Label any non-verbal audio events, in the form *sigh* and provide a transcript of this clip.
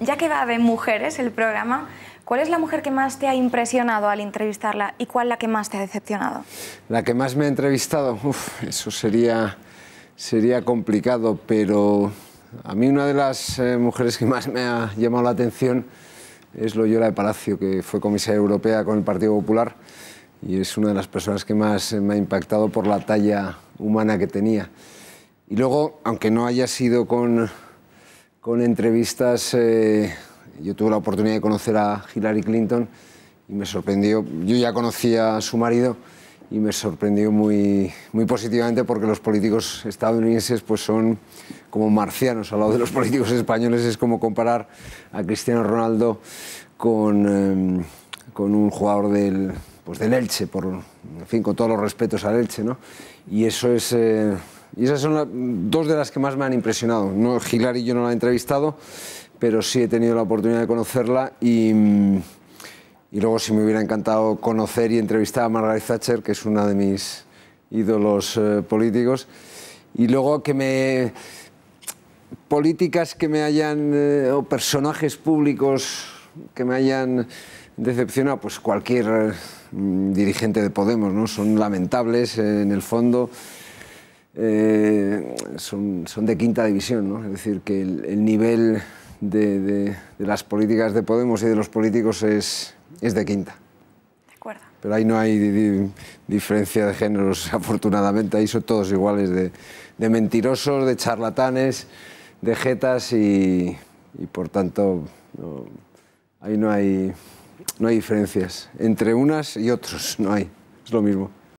ya que va de mujeres el programa, ¿cuál es la mujer que más te ha impresionado al entrevistarla y cuál la que más te ha decepcionado? La que más me ha entrevistado, eso sería, sería complicado, pero a mí una de las eh, mujeres que más me ha llamado la atención es Loyola de Palacio, que fue comisaria europea con el Partido Popular y es una de las personas que más eh, me ha impactado por la talla humana que tenía. Y luego, aunque no haya sido con con entrevistas. Eh, yo tuve la oportunidad de conocer a Hillary Clinton y me sorprendió. Yo ya conocía a su marido y me sorprendió muy, muy positivamente porque los políticos estadounidenses pues son como marcianos al lado de los políticos españoles. Es como comparar a Cristiano Ronaldo con em, un jugador del, pues del Elche, por, en fin, con todos los respetos al Elche, ¿no? Y eso es... Eh, y esas son dos de las que más me han impresionado. No, y yo no la he entrevistado, pero sí he tenido la oportunidad de conocerla y, y luego sí me hubiera encantado conocer y entrevistar a Margaret Thatcher, que es una de mis ídolos eh, políticos. Y luego que me... políticas que me hayan... Eh, o personajes públicos que me hayan decepciona pues cualquier eh, dirigente de Podemos, ¿no? Son lamentables eh, en el fondo. Eh, son, de quinta división, ¿no? Es decir, que el, nivel de, las políticas de Podemos y de los políticos es, es de quinta. De acuerdo. Pero ahí no hay diferencia de géneros, *laughs* afortunadamente. Ahí son todos iguales de, mentirosos, de charlatanes, de jetas y, por tanto, ahí no hay... No hay diferencias. Entre unas y otros no hay. Es lo mismo.